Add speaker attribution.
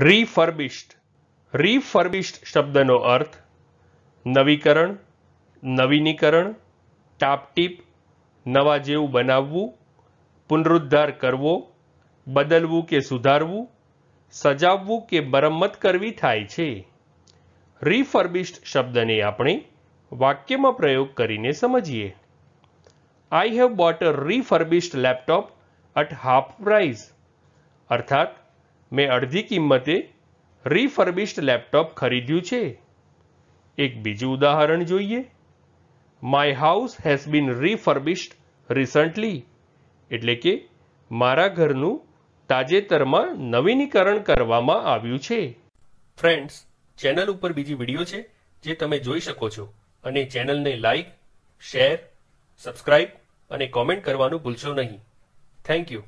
Speaker 1: રિફર્બિશ્ડ
Speaker 2: રિફર્બિશ્ડ શબ્દનો અર્થ નવીકરણ નવીનીકરણ ટાપટીપ નવા જેવું બનાવવું પુનરુદ્ધાર કરવો બદલવું કે સુધારવું સજાવવું કે મરમ્મત કરવી થાય છે રિફર્બિશ્ડ શબ્દને આપણે વાક્યમાં પ્રયોગ કરીને સમજીએ I have bought a refurbished laptop at half price અર્થાત મેં અડધી કિંમતે રિફર્બિશ્ડ લેપટોપ ખરીદ્યું છે એક બીજું ઉદાહરણ જોઈએ my house has been refurbished recently એટલે કે મારા ઘરનું તાજેતરમાં નવીનીકરણ કરવામાં આવ્યું છે ફ્રેન્ડ્સ ચેનલ ઉપર બીજી વિડીયો છે જે તમે જોઈ શકો છો અને ચેનલને લાઈક શેર સબસ્ક્રાઈબ અને કોમેન્ટ કરવાનું ભૂલશો નહીં થેન્ક યુ